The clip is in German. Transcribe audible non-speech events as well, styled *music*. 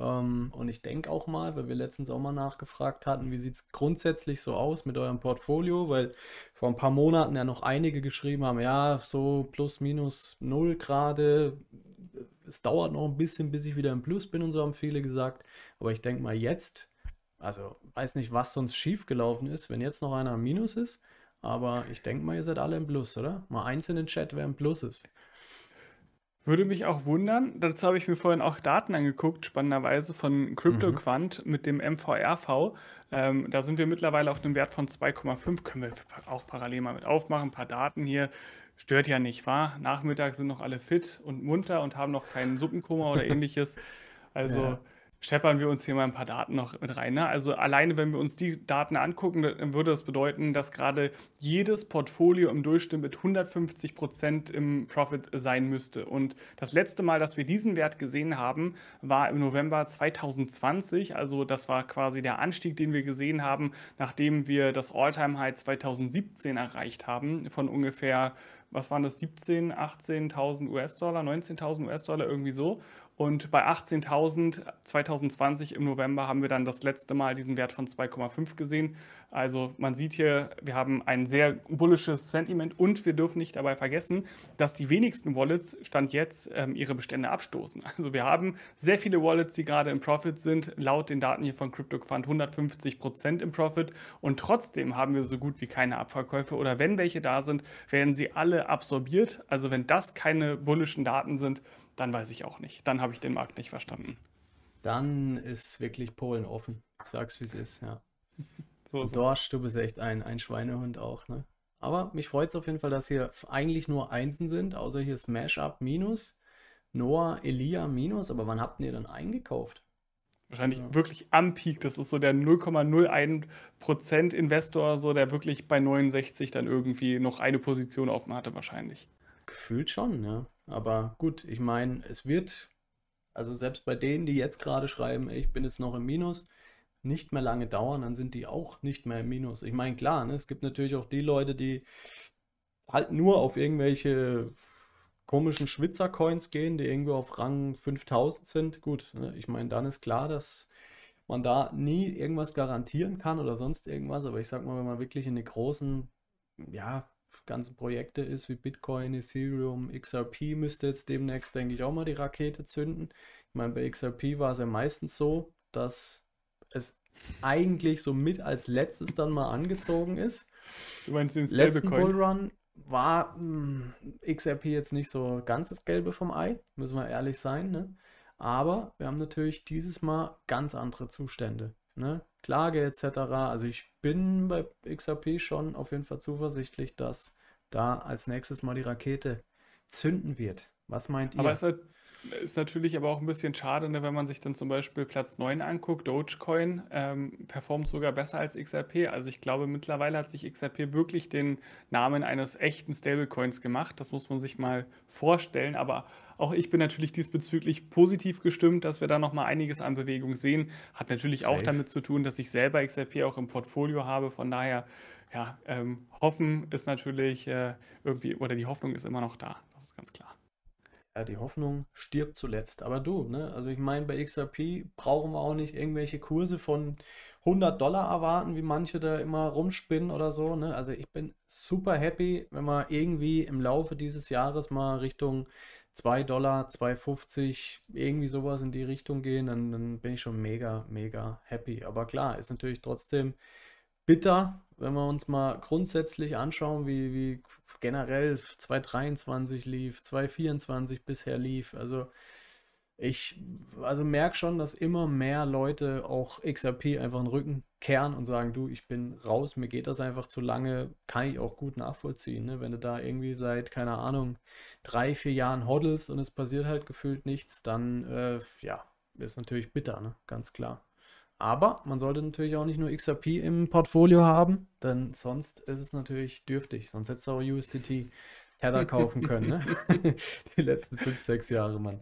Ähm, und ich denke auch mal, weil wir letztens auch mal nachgefragt hatten, wie sieht es grundsätzlich so aus mit eurem Portfolio, weil vor ein paar Monaten ja noch einige geschrieben haben, ja, so plus minus null gerade, es dauert noch ein bisschen, bis ich wieder im Plus bin und so haben viele gesagt. Aber ich denke mal jetzt, also weiß nicht, was sonst schiefgelaufen ist, wenn jetzt noch einer im Minus ist. Aber ich denke mal, ihr seid alle im Plus, oder? Mal eins in den Chat, wer im Plus ist. Würde mich auch wundern. Dazu habe ich mir vorhin auch Daten angeguckt, spannenderweise von CryptoQuant mhm. mit dem MVRV. Ähm, da sind wir mittlerweile auf einem Wert von 2,5. Können wir auch parallel mal mit aufmachen. Ein paar Daten hier. Stört ja nicht, wahr? Nachmittag sind noch alle fit und munter und haben noch keinen Suppenkoma oder *laughs* ähnliches. Also. Ja scheppern wir uns hier mal ein paar Daten noch mit rein. Ne? Also alleine, wenn wir uns die Daten angucken, würde das bedeuten, dass gerade jedes Portfolio im Durchschnitt mit 150 Prozent im Profit sein müsste. Und das letzte Mal, dass wir diesen Wert gesehen haben, war im November 2020. Also das war quasi der Anstieg, den wir gesehen haben, nachdem wir das All-Time-High 2017 erreicht haben von ungefähr was waren das, 17, 18.000 US-Dollar, 19.000 US-Dollar, irgendwie so. Und bei 18.000 2020 im November haben wir dann das letzte Mal diesen Wert von 2,5 gesehen. Also man sieht hier, wir haben ein sehr bullisches Sentiment und wir dürfen nicht dabei vergessen, dass die wenigsten Wallets Stand jetzt ähm, ihre Bestände abstoßen. Also wir haben sehr viele Wallets, die gerade im Profit sind, laut den Daten hier von CryptoQuant 150 Prozent im Profit und trotzdem haben wir so gut wie keine Abverkäufe oder wenn welche da sind, werden sie alle absorbiert. Also wenn das keine bullischen Daten sind, dann weiß ich auch nicht. Dann habe ich den Markt nicht verstanden. Dann ist wirklich Polen offen. Ich sag's wie es ist, ja. So ist Dorsch, du bist echt ein, ein Schweinehund auch, ne? Aber mich freut es auf jeden Fall, dass hier eigentlich nur Einsen sind, außer hier Smash Up minus, Noah Elia minus. Aber wann habt ihr denn eingekauft? wahrscheinlich ja. wirklich am Peak. Das ist so der 0,01% Investor, so der wirklich bei 69 dann irgendwie noch eine Position offen hatte, wahrscheinlich. Gefühlt schon, ja. Aber gut, ich meine, es wird, also selbst bei denen, die jetzt gerade schreiben, ich bin jetzt noch im Minus, nicht mehr lange dauern, dann sind die auch nicht mehr im Minus. Ich meine, klar, ne, es gibt natürlich auch die Leute, die halt nur auf irgendwelche komischen Schwitzer-Coins gehen, die irgendwo auf Rang 5000 sind, gut, ne, ich meine, dann ist klar, dass man da nie irgendwas garantieren kann oder sonst irgendwas. Aber ich sag mal, wenn man wirklich in die großen, ja, ganzen Projekte ist, wie Bitcoin, Ethereum, XRP, müsste jetzt demnächst, denke ich, auch mal die Rakete zünden. Ich meine, bei XRP war es ja meistens so, dass es eigentlich so mit als letztes dann mal angezogen ist. Du meinst den Letzten Bullrun war mh, hm, XRP jetzt nicht so ganz das Gelbe vom Ei, müssen wir ehrlich sein. Ne? Aber wir haben natürlich dieses Mal ganz andere Zustände. Ne? Klage etc. Also ich bin bei XRP schon auf jeden Fall zuversichtlich, dass da als nächstes mal die Rakete zünden wird. Was meint ihr? Aber es ist halt ist natürlich aber auch ein bisschen schade, ne, wenn man sich dann zum Beispiel Platz 9 anguckt, Dogecoin ähm, performt sogar besser als XRP. Also ich glaube, mittlerweile hat sich XRP wirklich den Namen eines echten Stablecoins gemacht. Das muss man sich mal vorstellen. Aber auch ich bin natürlich diesbezüglich positiv gestimmt, dass wir da nochmal einiges an Bewegung sehen. Hat natürlich Safe. auch damit zu tun, dass ich selber XRP auch im Portfolio habe. Von daher, ja, ähm, hoffen ist natürlich äh, irgendwie, oder die Hoffnung ist immer noch da. Das ist ganz klar ja, die Hoffnung stirbt zuletzt. Aber du, ne? Also ich meine, bei XRP brauchen wir auch nicht irgendwelche Kurse von 100 Dollar erwarten, wie manche da immer rumspinnen oder so. Ne? Also ich bin super happy, wenn wir irgendwie im Laufe dieses Jahres mal Richtung 2 Dollar, 2,50, irgendwie sowas in die Richtung gehen, dann, dann bin ich schon mega, mega happy. Aber klar, ist natürlich trotzdem bitter, wenn wir uns mal grundsätzlich anschauen, wie, wie generell 2023 lief, 2024 bisher lief, also ich also merke schon, dass immer mehr Leute auch XRP einfach den Rücken kehren und sagen, du, ich bin raus, mir geht das einfach zu lange, kann ich auch gut nachvollziehen. Ne? Wenn du da irgendwie seit, keine Ahnung, drei, vier Jahren hoddelst und es passiert halt gefühlt nichts, dann äh, ja, ist natürlich bitter, ne? ganz klar. Aber man sollte natürlich auch nicht nur XRP im Portfolio haben, denn sonst ist es natürlich dürftig. Sonst hättest du auch USDT Tether kaufen können, ne? *laughs* die letzten fünf, sechs Jahre, Mann.